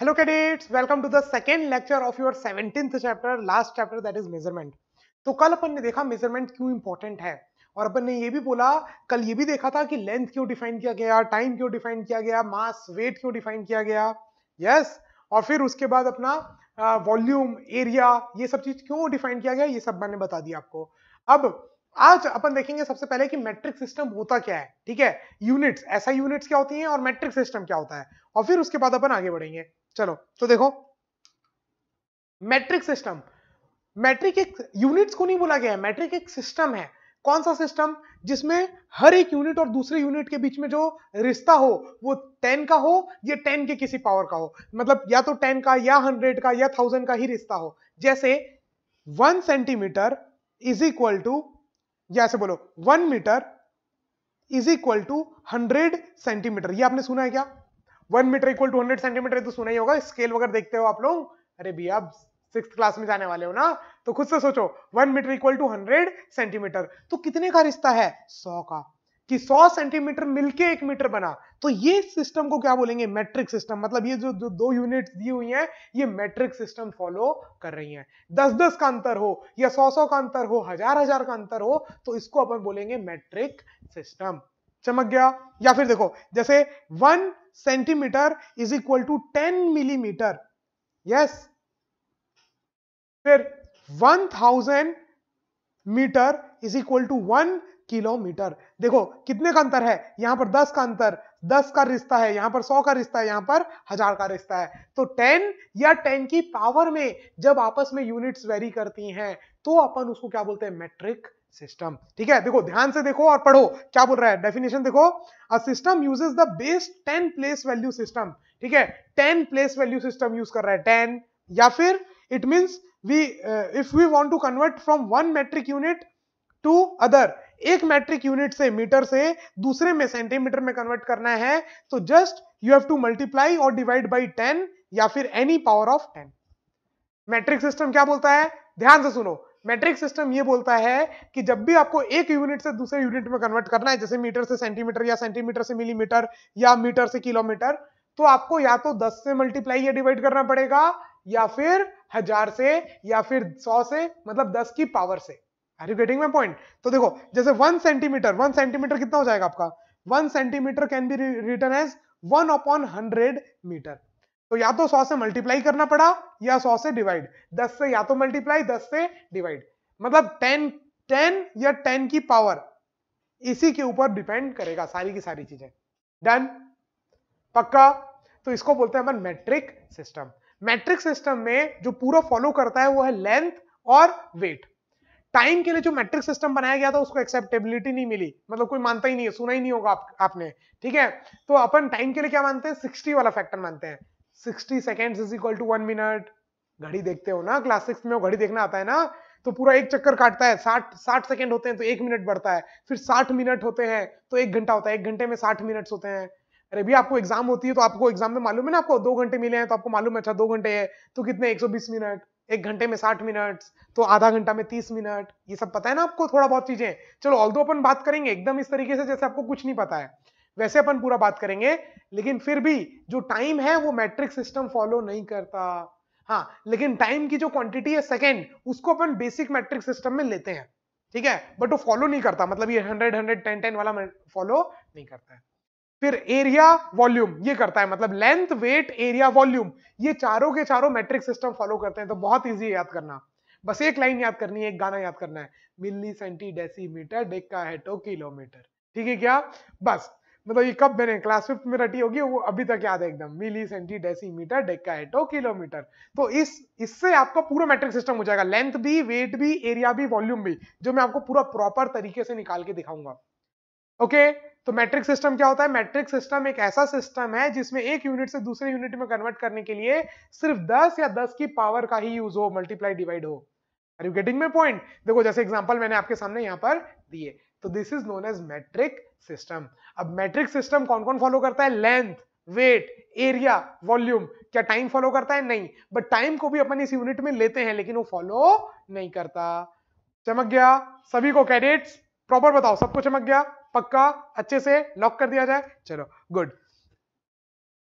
Hello cadets welcome to the second lecture of your seventeen chapter last chapter that is measurement तो कल अपन ने देखा measurement क्यों important है और अपन ने ये भी बोला कल ये भी देखा था कि लेंथ क्यों डिफाइन किया गया टाइम क्यों डिफाइन किया गया मास वेट क्यों डिफाइन किया गया यस yes? और फिर उसके बाद अपना वॉल्यूम एरिया ये सब चीज क्यों डिफाइन किया गया ये सब मैंने बता दिया आपको अब आज अपन देखेंगे सबसे पहले कि मैट्रिक सिस्टम होता क्या है ठीक है यूनिट्स ऐसा यूनिट्स क्या होती हैं और मैट्रिक सिस्टम क्या होता है और फिर उसके बाद अपन आगे बढ़ेंगे चलो तो देखो मैट्रिक सिस्टम मैट्रिक एक यूनिट्स को नहीं बोला गया है मैट्रिक एक सिस्टम है कौन सा सिस्टम जिसमें हर एक यूनिट और दूसरे यूनिट के बीच में जो रिश्ता हो वो टेन का हो या टेन के किसी पावर का हो मतलब या तो टेन का या हंड्रेड का या थाउजेंड का ही रिश्ता हो जैसे one centimetre is equal to या ऐसे बोलो one metre is equal to hundred centimetre ये आपने सुना है क्या one metre equal to hundred centimetre तो सुना ही होगा स्केल वगैरह देखते हो आप लोग अरे भैया आप सिक्स क्लास में जाने वाले हो ना तो खुद से सोचो one metre equal to hundred centimetre तो कितने का रिश्ता है सौ का कि सौ सेंटीमीटर मिलके एक मीटर बना तो ये सिस्टम को क्या बोलेंगे मैट्रिक सिस्टम मतलब ये जो, जो दो यूनिट्स दी हुई हैं ये मैट्रिक सिस्टम फॉलो कर रही हैं दस दस का अंतर हो या सौ सौ का अंतर हो हजार हजार का अंतर हो तो इसको अपन बोलेंगे मैट्रिक सिस्टम चमक गया या फिर देखो जैसे one centimetre is equal to ten millimetre yes फिर one thousand metre is equal to one kilometre देखो कितने का अंतर है यहां पर दस का अंतर दस का रिश्ता है यहां पर सौ का रिश्ता है यहां पर हजार का रिश्ता है तो टेन या टेन की पावर में जब आपस में यूनिट्स वेरी करती हैं तो अपन उसको क्या बोलते हैं मेट्रिक सिस्टम ठीक है देखो ध्यान से देखो और पढ़ो क्या बोल रहा है डेफिनेशन देखो a system uses the base ten place value system ठीक है ten place value system use कर रहा है टेन या फिर it means we if we want to convert from one metric unit to other एक मैट्रिक यूनिट से metre से दूसरे में सेंटीमीटर में कन्वर्ट करना है तो just you have to multiply और डिवाइड बाई टेन या फिर any power of ten matric system क्या बोलता है ध्यान से सुनो मेट्रिक सिस्टम ये बोलता है कि जब भी आपको एक यूनिट से दूसरे यूनिट में कन्वर्ट करना है जैसे मीटर से सेंटीमीटर या सेंटीमीटर से मिलीमीटर या मीटर से किलोमीटर तो आपको या तो 10 से मल्टीप्लाई या डिवाइड करना पड़ेगा या फिर हजार से या फिर 100 से मतलब 10 की पावर से are you getting my point तो देखो जैसे वन सेंटीमीटर वन सेंटीमीटर कितना हो जाएगा आपका one centimetre can be written as one upon hundred metre तो या तो सौ से मल्टीप्लाई करना पड़ा या सौ से डिवाइड दस से या तो मल्टीप्लाई दस से डिवाइड मतलब टेन टेन या टेन की पावर इसी के ऊपर डिपेंड करेगा सारी की सारी चीजें डन पक्का तो इसको बोलते हैं अपन मैट्रिक सिस्टम मैट्रिक सिस्टम में जो पूरा फॉलो करता है वो है लेंथ और वेट टाइम के लिए जो मैट्रिक सिस्टम बनाया गया था उसको एक्सेप्टेबिलिटी नहीं मिली मतलब कोई मानता ही नहीं है सुना ही नहीं होगा आप, आपने ठीक है तो अपन टाइम के लिए क्या मानते हैं सिक्सटी वाला फैक्टर मानते हैं sixty second is equal to one minute घड़ी देखते हो ना क्लास सिक्स में वो घड़ी देखना आता है ना तो पूरा एक चक्कर काटता है साठ साठ सेकेंड होते हैं तो एक मिनट बढ़ता है फिर साठ मिनट होते हैं तो एक घंटा होता है एक घंटे में साठ मिनट्स होते हैं अरे भी आपको एग्जाम होती है तो आपको एग्जाम में मालूम है ना आपको दो घंटे मिले हैं तो आपको मालूम है अच्छा दो घंटे है तो कितने बीस मिनट एक घंटे में साठ मिनट तो आधा घंटा में तीस मिनट ये सब पता है ना आपको थोड़ा बहुत चीजें चलो ऑल दो अपन बात करेंगे एकदम इस तरीके से जैसे आपको कुछ नहीं पता है वैसे अपन पूरा बात करेंगे लेकिन फिर भी जो टाइम है वो मैट्रिक सिस्टम फॉलो नहीं करता हाँ लेकिन टाइम की जो क्वांटिटी है सेकेंड उसको अपन बेसिक मैट्रिक सिस्टम में लेते हैं ठीक है बट वो फॉलो नहीं करता मतलब ये हंड्रेड हंड्रेड टेन टेन वाला फॉलो नहीं करता है फिर एरिया वॉल्यूम ये करता है मतलब लेंथ वेट एरिया वॉल्यूम ये चारों के चारों मैट्रिक सिस्टम फॉलो करते हैं तो बहुत ईजी है याद करना बस एक लाइन याद करनी है एक गाना याद करना है milli centi decimetre deca hecto kilometre ठीक है क्या बस मतलब ये कब मैंने क्लास फिफ्थ में रटी होगी वो अभी तक याद है एकदम milli centi decimetre deca hecto kilometre तो इस इससे आपका पूरा मेट्रिक सिस्टम हो जाएगा लेंथ भी वेट भी एरिया भी वॉल्यूम भी जो मैं आपको पूरा प्रॉपर तरीके से निकाल के दिखाऊंगा ओके तो मैट्रिक सिस्टम क्या होता है मैट्रिक सिस्टम एक ऐसा सिस्टम है जिसमें एक यूनिट से दूसरे यूनिट में कन्वर्ट करने के लिए सिर्फ 10 या 10 की पावर का ही यूज हो मल्टीप्लाई डिवाइड हो are you getting my point देखो जैसे एग्जांपल मैंने आपके सामने यहाँ पर दिए तो this is known as metric system अब मैट्रिक सिस्टम कौन कौन फॉलो करता है लेंथ वेट एरिया वॉल्यूम क्या टाइम फॉलो करता है नहीं बट टाइम को भी अपन इस यूनिट में लेते हैं लेकिन वो फॉलो नहीं करता चमक गया सभी को कैडेट्स प्रॉपर बताओ सबको चमक गया पक्का अच्छे से लॉक कर दिया जाए चलो गुड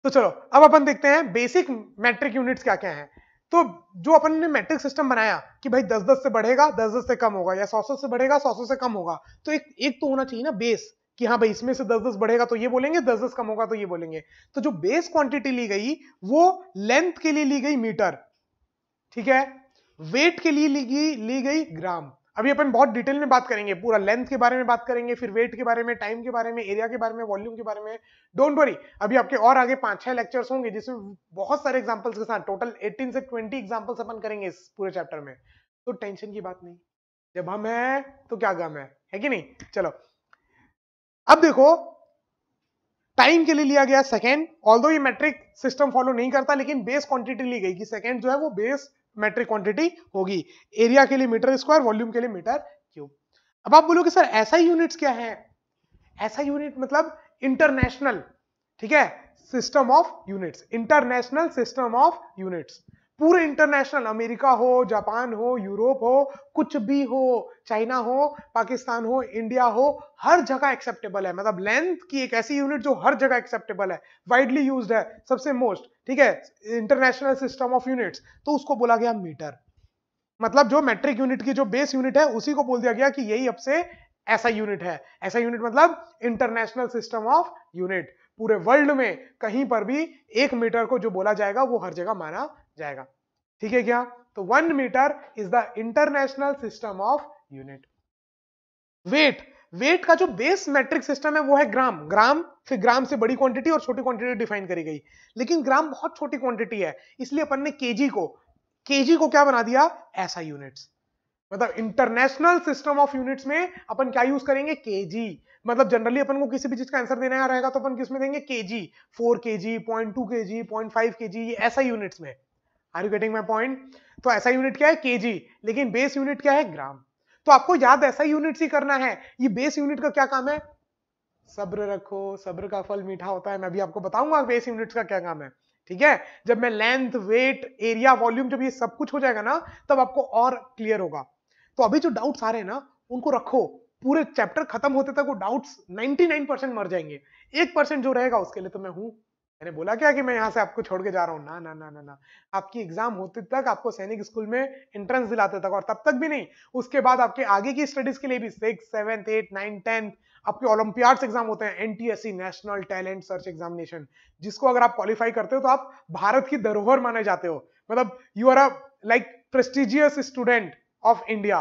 तो चलो अब अपन देखते हैं बेसिक मैट्रिक यूनिट्स क्या क्या हैं तो जो अपन ने मैट्रिक सिस्टम बनाया कि भाई दस दस से बढ़ेगा दस दस से कम होगा या सौ सौ से बढ़ेगा सौ सौ से कम होगा तो एक एक तो होना चाहिए ना बेस कि हाँ भाई इसमें से दस दस बढ़ेगा तो ये बोलेंगे दस दस कम होगा तो ये बोलेंगे तो जो बेस क्वांटिटी ली गई वो लेंथ के लिए ली गई मीटर ठीक है वेट के लिए ली गई ली गई ग्राम अभी अपन बहुत डिटेल में बात करेंगे पूरा लेंथ के बारे में बात करेंगे फिर वेट के बारे में टाइम के बारे में एरिया के बारे में वॉल्यूम के बारे में डोंट वरी अभी आपके और आगे पांच छह लेक्चर्स होंगे जिसमें बहुत सारे एग्जाम्पल्स के साथ टोटल 18 से 20 एग्जाम्पल्स अपन करेंगे इस पूरे चैप्टर में तो टेंशन की बात नहीं जब हम है तो क्या गम है है कि नहीं चलो अब देखो टाइम के लिए लिया गया सेकेंड ऑल ये मेट्रिक सिस्टम फॉलो नहीं करता लेकिन बेस क्वांटिटी ली गई कि सेकेंड जो है वो बेस मेट्रिक क्वांटिटी होगी एरिया के लिए मीटर स्क्वायर वॉल्यूम के लिए मीटर क्यूब अब आप बोलोगे सर ऐसा यूनिट्स क्या है ऐसा यूनिट मतलब इंटरनेशनल ठीक है system of units international system of units पूरे इंटरनेशनल अमेरिका हो जापान हो यूरोप हो कुछ भी हो चाइना हो पाकिस्तान हो इंडिया हो हर जगह एक्सेप्टेबल है मतलब लेंथ की एक ऐसी यूनिट जो हर जगह एक्सेप्टेबल है वाइडली यूज है सबसे मोस्ट ठीक है इंटरनेशनल सिस्टम ऑफ यूनिट्स तो उसको बोला गया मीटर मतलब जो मेट्रिक यूनिट की जो बेस यूनिट है उसी को बोल दिया गया कि यही अब से ऐसा यूनिट है ऐसा यूनिट मतलब इंटरनेशनल सिस्टम ऑफ यूनिट पूरे वर्ल्ड में कहीं पर भी एक मीटर को जो बोला जाएगा वो हर जगह माना जाएगा ठीक है क्या तो one metre is the international system of unit wait wait का जो बेस मेट्रिक सिस्टम है वो है ग्राम ग्राम फिर ग्राम से बड़ी क्वांटिटी और छोटी क्वांटिटी डिफाइन करी गई लेकिन ग्राम बहुत छोटी क्वांटिटी है इसलिए अपन ने केजी को केजी को क्या बना दिया ऐसा यूनिट्स मतलब इंटरनेशनल सिस्टम ऑफ यूनिट्स में अपन क्या यूज करेंगे के मतलब जनरली अपन को किसी भी चीज का आंसर देना रहेगा तो अपन किसमें देंगे के जी फोर के जी पॉइंट टू के जी पॉइंट फाइव के जी ऐसा यूनिट्स में are you getting my point तो ऐसा यूनिट क्या है के लेकिन बेस यूनिट क्या है ग्राम तो आपको याद ऐसा यूनिट ही करना है ये बेस यूनिट का क्या काम है सब्र रखो सब्र का फल मीठा होता है मैं भी आपको बताऊंगा बेस यूनिट्स का क्या काम है ठीक है जब मैं लेंथ वेट एरिया वॉल्यूम जब ये सब कुछ हो जाएगा ना तब आपको और क्लियर होगा तो अभी जो डाउट्स आ रहे हैं ना उनको रखो पूरे चैप्टर खत्म होते तक वो डाउट्स 99 मर जाएंगे एक परसेंट जो रहेगा उसके लिए तो मैं हूं मैंने बोला क्या कि मैं यहाँ से आपको छोड़ के जा रहा हूँ ना ना ना ना ना आपकी एग्जाम होते तक आपको सैनिक स्कूल में एंट्रेंस दिलाते तक और तब तक भी नहीं उसके बाद आपके आगे की स्टडीज के लिए भी six seventh eight nine tenth आपके ओलंपियाड्स एग्जाम होते हैं NTSC national talent search examination जिसको अगर आप क्वालिफाई करते हो तो आप भारत की धरोहर माने जाते हो मतलब you are a like prestigious student of India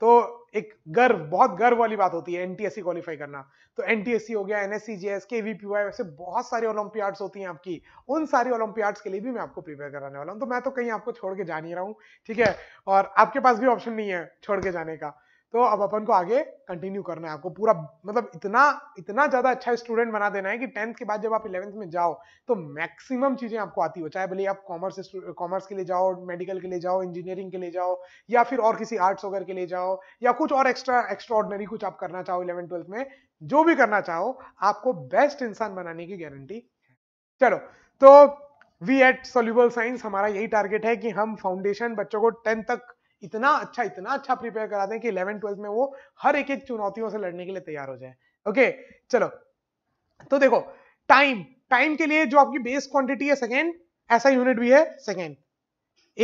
तो एक गर्व बहुत गर्व वाली बात होती है एनटीएससी क्वालिफाई करना तो एनटीएससी हो गया एनएससी जेएस के वीपीवाई वैसे बहुत सारी ओलंपियाड्स होती हैं आपकी उन सारी ओलंपियाड्स के लिए भी मैं आपको प्रिपेयर कराने वाला हूं तो मैं तो कहीं आपको छोड़ के जा नहीं रहा हूं ठीक है और आपके पास भी ऑप्शन नहीं है छोड़ के जाने का तो अब अपन को आगे कंटिन्यू करना है आपको पूरा मतलब इतना इतना ज़्यादा अच्छा स्टूडेंट बना देना है कि टेंथ के बाद जब आप इलेवेंथ में जाओ तो मैक्सिमम चीज़ें आपको आती हो चाहे भले आप कॉमर्स कॉमर्स के लिए जाओ मेडिकल के लिए जाओ इंजीनियरिंग के लिए जाओ या फिर और किसी आर्ट्स वगैरह के लिए जाओ या कुछ और एक्स्ट्रा एक्स्ट्रॉर्डनरी कुछ आप करना चाहो इलेवन ट्वेल्थ में जो भी करना चाहो आपको बेस्ट इंसान बनाने की गारंटी है चलो तो वी एट सोल्यूबल साइंस हमारा यही टारगेट है कि हम फाउंडेशन बच्चों को टेंथ तक इतना अच्छा इतना अच्छा प्रिपेयर करा दें कि इलेवन ट्वेल्थ में वो हर एक एक चुनौतियों से लड़ने के लिए तैयार हो जाए ओके चलो तो देखो टाइम टाइम के लिए जो आपकी बेस क्वांटिटी है सेकेंड ऐसा यूनिट भी है सेकेंड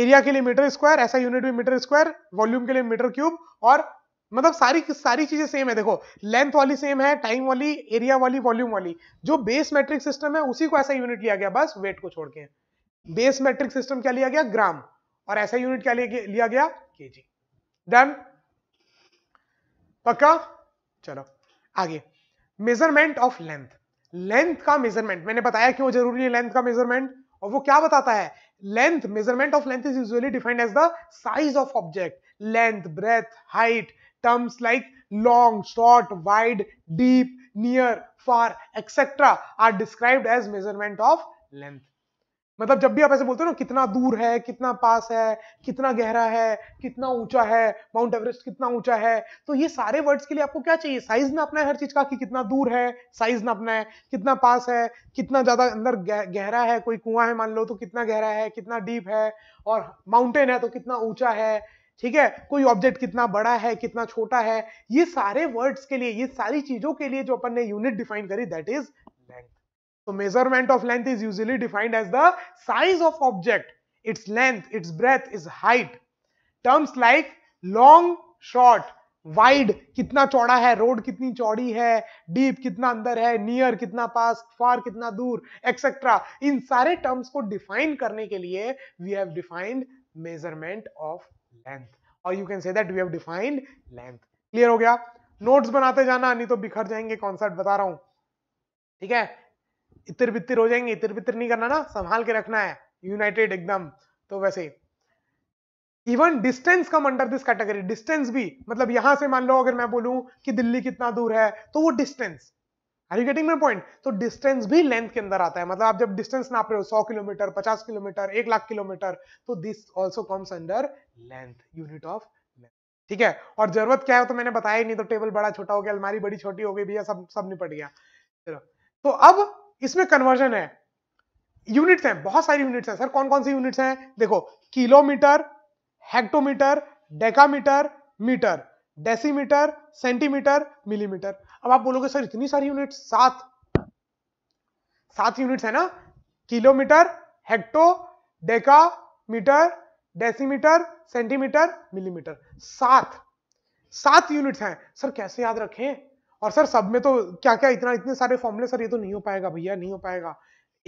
एरिया के लिए मीटर स्क्वायर ऐसा यूनिट भी मीटर स्क्वायर वॉल्यूम के लिए मीटर क्यूब और मतलब सारी सारी चीजें सेम है देखो लेंथ वाली सेम है टाइम वाली एरिया वाली वॉल्यूम वाली जो बेस मेट्रिक सिस्टम है उसी को ऐसा यूनिट लिया गया बस वेट को छोड़ के बेस मेट्रिक सिस्टम क्या लिया गया ग्राम और ऐसा यूनिट क्या लिया गया kg. डन पक्का चलो आगे मेजरमेंट ऑफ लेंथ लेंथ का मेजरमेंट मैंने बताया क्यों जरूरी है लेंथ का मेजरमेंट और वो क्या बताता है length measurement of length is usually defined as the size of object length breadth height terms like long, short, wide, deep, near, far, etc. are described as measurement of length. मतलब जब भी आप ऐसे बोलते हो ना कितना दूर है कितना पास है कितना गहरा है कितना ऊंचा है माउंट एवरेस्ट कितना ऊंचा है तो ये सारे वर्ड्स के लिए आपको क्या चाहिए साइज नापना है हर चीज का कि कितना दूर है साइज नापना है कितना पास है कितना ज्यादा अंदर गहरा है कोई कुआं है मान लो तो कितना गहरा है कितना डीप है और माउंटेन है तो कितना ऊंचा है ठीक है कोई ऑब्जेक्ट कितना बड़ा है कितना छोटा है ये सारे वर्ड्स के लिए ये सारी चीजों के लिए जो अपन ने यूनिट डिफाइन करी that is So measurement of length is usually defined as the size of object, its length, its breadth, its height. Terms like long, short, wide कितना चौड़ा है रोड कितनी चौड़ी है डीप कितना अंदर है नियर कितना पास फार कितना दूर एक्सेट्रा इन सारे टर्म्स को डिफाइन करने के लिए we have defined measurement of length और you can say that we have defined length clear हो गया नोट्स बनाते जाना नहीं तो बिखर जाएंगे कॉन्सेप्ट बता रहा हूं ठीक है इतर बितर हो जाएंगे इतर बितर नहीं करना ना संभाल के रखना है यूनाइटेड एकदम तो वैसे even distance come under this category distance भी मतलब यहां से मान लो अगर मैं बोलूं कि दिल्ली कितना दूर है तो वो distance are you getting my point तो डिस्टेंस भी लेंथ के अंदर आता है मतलब आप जब डिस्टेंस नाप रहे हो सौ किलोमीटर पचास किलोमीटर एक लाख किलोमीटर तो this also comes under length unit of ठीक है और जरूरत क्या है तो मैंने बताया ही नहीं तो टेबल बड़ा छोटा हो गया अलमारी बड़ी छोटी हो गई भैया सब सब निपट गया चलो तो अब इसमें कन्वर्जन है यूनिट्स हैं बहुत सारी यूनिट्स हैं सर कौन कौन सी यूनिट्स हैं देखो kilometre hectometre decametre metre decimetre centimetre millimetre अब आप बोलोगे सर इतनी सारी यूनिट सात सात यूनिट्स है ना kilometre hecto deca metre decimetre centimetre millimetre सात सात यूनिट्स हैं सर कैसे याद रखें और सर सब में तो क्या क्या इतना इतने सारे फॉर्मुले सर ये तो नहीं हो पाएगा भैया नहीं हो पाएगा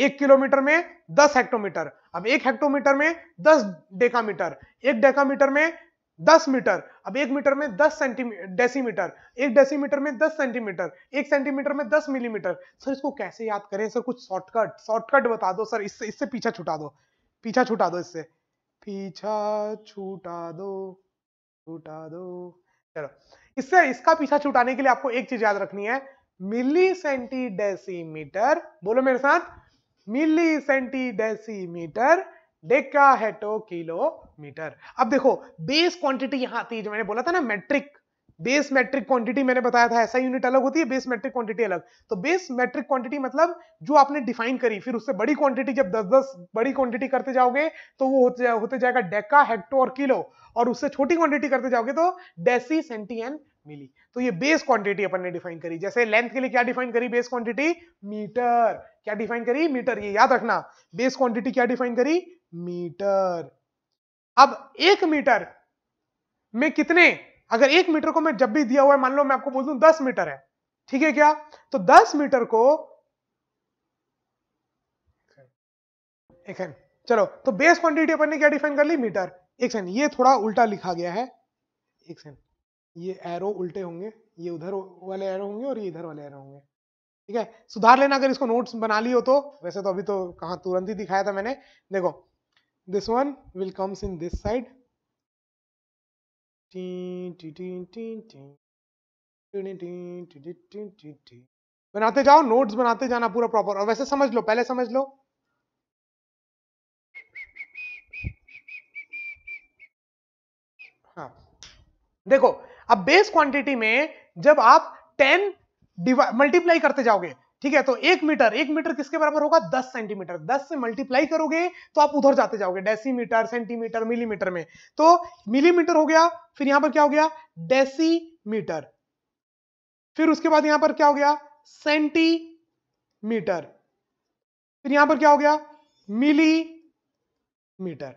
एक किलोमीटर में दस हेक्टोमीटर अब एक हेक्टोमीटर में दस डेकामीटर एक डेकामीटर में दस मीटर अब एक मीटर में दस सेंटीमीटर डेसीमीटर एक डेसीमीटर में दस सेंटीमीटर एक सेंटीमीटर में दस मिलीमीटर सर इसको कैसे याद करें सर कुछ शॉर्टकट शॉर्टकट बता दो सर इससे इससे पीछा छुटा दो पीछा छुटा दो इससे पीछा छुटा दो छुटा दो चलो इससे इसका पीछा छुटाने के लिए आपको एक चीज याद रखनी है मिली सेंटी डेसीमीटर बोलो मेरे साथ milli centi decimetre deca hecto kilometre अब देखो बेस क्वांटिटी यहां आती है जो मैंने बोला था ना मेट्रिक बेस मैट्रिक क्वांटिटी मैंने बताया था ऐसा यूनिट अलग होती है बेस मैट्रिक क्वांटिटी अलग तो बेस मैट्रिक क्वांटिटी मतलब जो आपने डिफाइन करी फिर उससे बड़ी क्वांटिटी जब 10-10 बड़ी क्वांटिटी करते जाओगे तो वो होते, जा, होते जाएगा डेका हेक्टो और किलो और उससे छोटी क्वांटिटी करते जाओगे तो डेसी सेंटी एंड मिली तो ये बेस क्वांटिटी अपन ने डिफाइन करी जैसे लेंथ के लिए क्या डिफाइन करी बेस क्वांटिटी मीटर क्या डिफाइन करी मीटर ये याद रखना बेस क्वांटिटी क्या डिफाइन करी मीटर अब एक मीटर में कितने अगर एक मीटर को मैं जब भी दिया हुआ है मान लो मैं आपको बोल दू दस मीटर है ठीक है क्या तो दस मीटर को एक चलो तो बेस क्वांटिटी अपन ने क्या डिफाइन कर ली मीटर एक सेकंड ये थोड़ा उल्टा लिखा गया है एक सेकंड ये एरो उल्टे होंगे ये उधर वाले एरो होंगे और ये इधर वाले एरो होंगे ठीक है सुधार लेना अगर इसको नोट्स बना लियो हो तो वैसे तो अभी तो कहा तुरंत ही दिखाया था मैंने देखो this one will comes in this side बनाते जाओ नोट्स बनाते जाना पूरा प्रॉपर और वैसे समझ लो पहले समझ लो हाँ देखो अब बेस क्वांटिटी में जब आप टेन मल्टीप्लाई करते जाओगे ठीक है तो एक मीटर एक मीटर किसके बराबर होगा दस सेंटीमीटर दस से मल्टीप्लाई करोगे तो आप उधर जाते जाओगे डेसीमीटर सेंटीमीटर मिलीमीटर में तो मिलीमीटर हो गया फिर यहां पर क्या हो गया डेसीमीटर फिर उसके बाद यहां पर क्या हो गया सेंटीमीटर फिर यहां पर क्या हो गया मिलीमीटर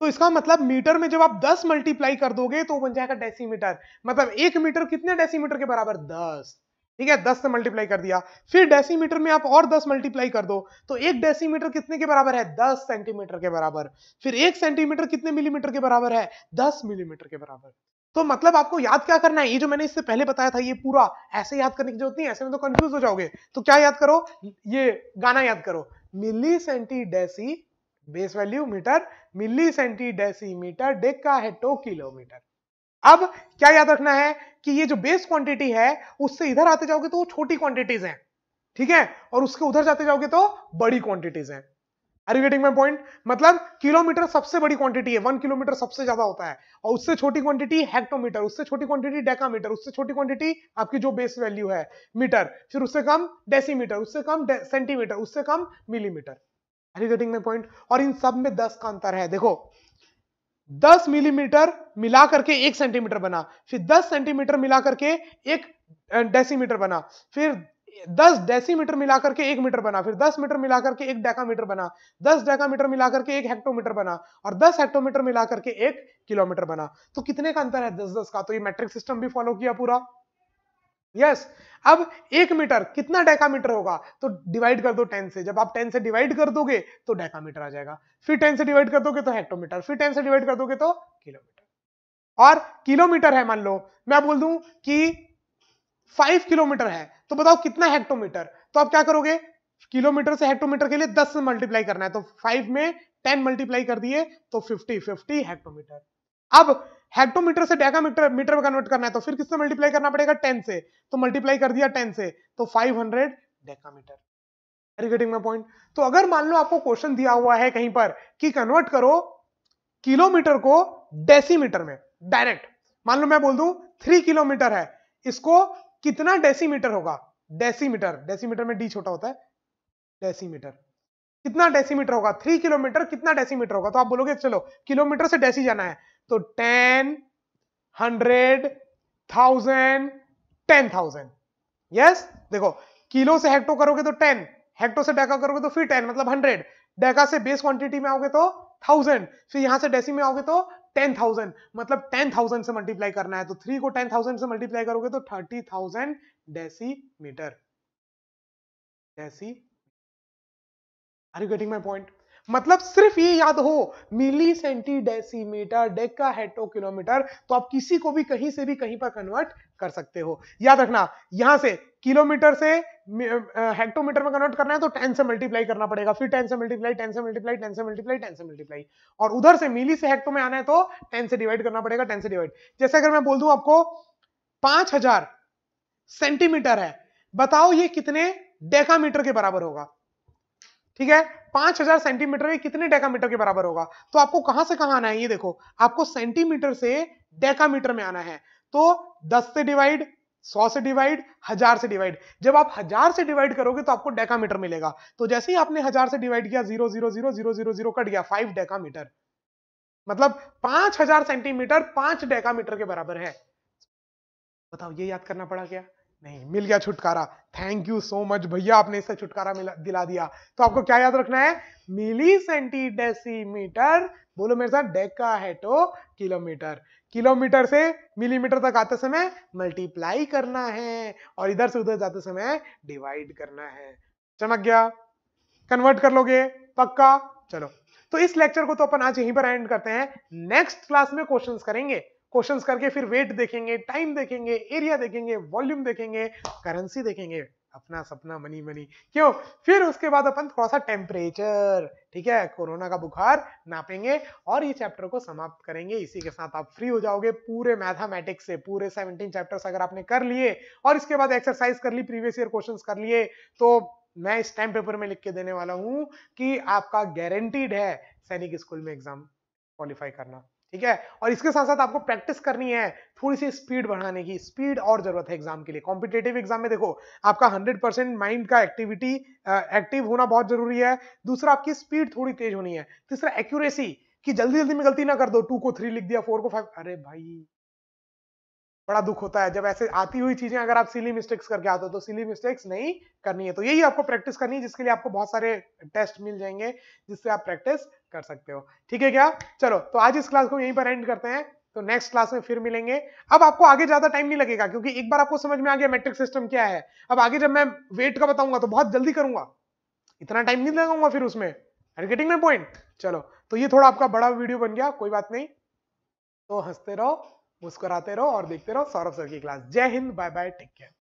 तो इसका मतलब मीटर में जब आप 10 मल्टीप्लाई कर दोगे तो बन जाएगा डेसीमीटर मतलब एक मीटर कितने डेसीमीटर के बराबर ठीक है दस से मल्टीप्लाई कर दिया फिर डेसीमीटर में आप और दस मल्टीप्लाई कर दो तो एक डेसीमीटर कितने के बराबर है दस सेंटीमीटर के बराबर फिर एक सेंटीमीटर कितने मिलीमीटर के बराबर है दस मिलीमीटर के बराबर तो मतलब आपको याद क्या करना है ये जो मैंने इससे पहले बताया था ये पूरा ऐसे याद करने की जरूरत नहीं ऐसे में तो कंफ्यूज हो जाओगे तो क्या याद करो ये गाना याद करो milli centi deci base value metre milli centi deci metre deca hecto kilometre अब क्या याद रखना है कि ये जो बेस क्वांटिटी है उससे इधर आते जाओगे तो वो छोटी क्वांटिटीज हैं ठीक है और उसके उधर जाते जाओगे तो बड़ी क्वांटिटीज हैं are you getting my point मतलब किलोमीटर सबसे बड़ी क्वांटिटी है वन किलोमीटर सबसे ज्यादा होता है और उससे छोटी क्वांटिटी हेक्टोमीटर उससे छोटी क्वांटिटी डेकामीटर उससे छोटी क्वांटिटी आपकी जो बेस वैल्यू है मीटर फिर उससे कम डेसीमीटर उससे कम सेंटीमीटर उससे कम millimetre are you getting my point और इन सब में दस का अंतर है देखो दस मिलीमीटर मिला करके एक सेंटीमीटर बना फिर दस सेंटीमीटर मिला करके एक डेसीमीटर बना फिर दस डेसीमीटर मिला करके एक मीटर बना फिर दस मीटर मिला करके एक डेकामीटर बना दस डेकामीटर मिला करके एक हेक्टोमीटर बना और दस हेक्टोमीटर मिला करके एक किलोमीटर बना तो कितने का अंतर है दस दस का तो ये मैट्रिक सिस्टम भी फॉलो किया पूरा यस अब एक मीटर कितना डेकामीटर होगा तो डिवाइड कर दो टेन से जब आप टेन से डिवाइड कर दोगे तो डेकामीटर आ जाएगा फिर टेन से डिवाइड कर दोगे तो हेक्टोमीटर फिर टेन से डिवाइड कर दोगे तो किलोमीटर और किलोमीटर है मान लो मैं बोल दूं कि फाइव किलोमीटर है तो बताओ कितना हेक्टोमीटर तो आप क्या करोगे किलोमीटर से हेक्टोमीटर के लिए दस से मल्टीप्लाई करना है तो फाइव में टेन मल्टीप्लाई कर दिए तो फिफ्टी फिफ्टी हेक्टोमीटर अब हेक्टोमीटर से डेकामीटर मीटर में कन्वर्ट करना है तो फिर किससे मल्टीप्लाई करना पड़ेगा टेन से तो मल्टीप्लाई कर दिया टेन से तो five hundred decametre getting my point तो अगर मान लो आपको क्वेश्चन दिया हुआ है कहीं पर कि कन्वर्ट करो किलोमीटर को डेसीमीटर में डायरेक्ट मान लो मैं बोल दू थ्री किलोमीटर है इसको कितना डेसीमीटर होगा डेसीमीटर डेसीमीटर में डी छोटा होता है डेसीमीटर कितना डेसीमीटर होगा थ्री किलोमीटर कितना डेसीमीटर होगा तो आप बोलोगे चलो किलोमीटर से डेसी जाना है तो ten hundred thousand ten thousand yes देखो किलो से हेक्टो करोगे तो टेन हेक्टो से डेका करोगे तो फिर टेन मतलब हंड्रेड डेका से बेस क्वांटिटी में आओगे तो थाउजेंड फिर यहां से डेसी में आओगे तो टेन थाउजेंड मतलब टेन थाउजेंड से मल्टीप्लाई करना है तो थ्री को टेन थाउजेंड से मल्टीप्लाई करोगे तो thirty thousand deci metre deci are you getting my point मतलब सिर्फ ये याद हो milli centi decimetre deca hecto kilometre तो आप किसी को भी कहीं से भी कहीं पर कन्वर्ट कर सकते हो याद रखना यहां से किलोमीटर से हेक्टोमीटर में कन्वर्ट करना है तो टेन से मल्टीप्लाई करना पड़ेगा फिर टेन से मल्टीप्लाई टेन से मल्टीप्लाई टेन से मल्टीप्लाई टेन से मल्टीप्लाई और उधर से मिली से हेक्टो में आना है तो टेन से डिवाइड करना पड़ेगा टेन से डिवाइड जैसे अगर मैं बोल दू आपको पांच हजार सेंटीमीटर है बताओ ये कितने डेकामीटर के बराबर होगा ठीक है पांच हजार सेंटीमीटर कितने डेकामीटर के बराबर होगा तो आपको कहां से कहां आना है ये देखो आपको सेंटीमीटर से डेकामीटर में आना है तो दस से डिवाइड सौ से डिवाइड हजार से डिवाइड जब आप हजार से डिवाइड करोगे तो आपको डेकामीटर मिलेगा तो जैसे ही आपने हजार से डिवाइड किया zero zero zero zero zero zero cut गया फाइव डेकामीटर मतलब पांच हजार सेंटीमीटर पांच डेकामीटर के बराबर है बताओ ये याद करना पड़ा क्या नहीं मिल गया छुटकारा थैंक यू सो मच भैया आपने इससे छुटकारा दिला दिया तो आपको क्या याद रखना है मिली सेंटी डेसीमीटर बोलो मेरे साथ डेका है तो किलोमीटर किलोमीटर से मिलीमीटर तक आते समय मल्टीप्लाई करना है और इधर से उधर जाते समय डिवाइड करना है चमक गया कन्वर्ट कर लोगे पक्का चलो तो इस लेक्चर को तो अपन आज यहीं पर एंड करते हैं नेक्स्ट क्लास में क्वेश्चंस करेंगे क्वेश्चंस करके फिर वेट देखेंगे टाइम देखेंगे एरिया देखेंगे वॉल्यूम देखेंगे करेंसी देखेंगे अपना सपना मनी मनी क्यों फिर उसके बाद अपन थोड़ा सा टेम्परेचर ठीक है कोरोना का बुखार नापेंगे और ये चैप्टर को समाप्त करेंगे इसी के साथ आप फ्री हो जाओगे पूरे मैथमेटिक्स से पूरे 17 चैप्टर्स अगर आपने कर लिए और इसके बाद एक्सरसाइज कर ली प्रीवियस ईयर क्वेश्चंस कर लिए तो मैं इस टाइम पेपर में लिख के देने वाला हूं कि आपका गारंटीड है सैनिक स्कूल में एग्जाम क्वालिफाई करना ठीक है और इसके साथ साथ आपको प्रैक्टिस करनी है थोड़ी सी स्पीड बढ़ाने की स्पीड और जरूरत है एग्जाम के लिए कॉम्पिटेटिव एग्जाम में देखो आपका 100 परसेंट माइंड का एक्टिविटी एक्टिव होना बहुत जरूरी है दूसरा आपकी स्पीड थोड़ी तेज होनी है तीसरा एक्यूरेसी कि जल्दी जल्दी में गलती ना कर दो टू को थ्री लिख दिया फोर को फाइव अरे भाई बड़ा दुख होता है जब ऐसे आती हुई चीजें अगर आप सिली मिस्टेक्स करके आते हो तो सिली मिस्टेक्स नहीं करनी है तो यही आपको प्रैक्टिस करनी है जिसके लिए आपको बहुत सारे टेस्ट मिल जाएंगे जिससे आप प्रैक्टिस कर सकते हो ठीक है क्या चलो तो आज इस क्लास को यहीं पर एंड करते हैं तो नेक्स्ट क्लास में फिर मिलेंगे अब आपको आगे ज्यादा टाइम नहीं लगेगा क्योंकि एक बार आपको समझ में आ गया मेट्रिक सिस्टम क्या है अब आगे जब मैं वेट का बताऊंगा तो बहुत जल्दी करूंगा इतना टाइम नहीं लगाऊंगा फिर उसमें आर गेटिंग माई पॉइंट चलो तो ये थोड़ा आपका बड़ा वीडियो बन गया कोई बात नहीं तो हंसते रहो मुस्कुराते रहो और देखते रहो सौरभ सर की क्लास जय हिंद बाय बाय टेक केयर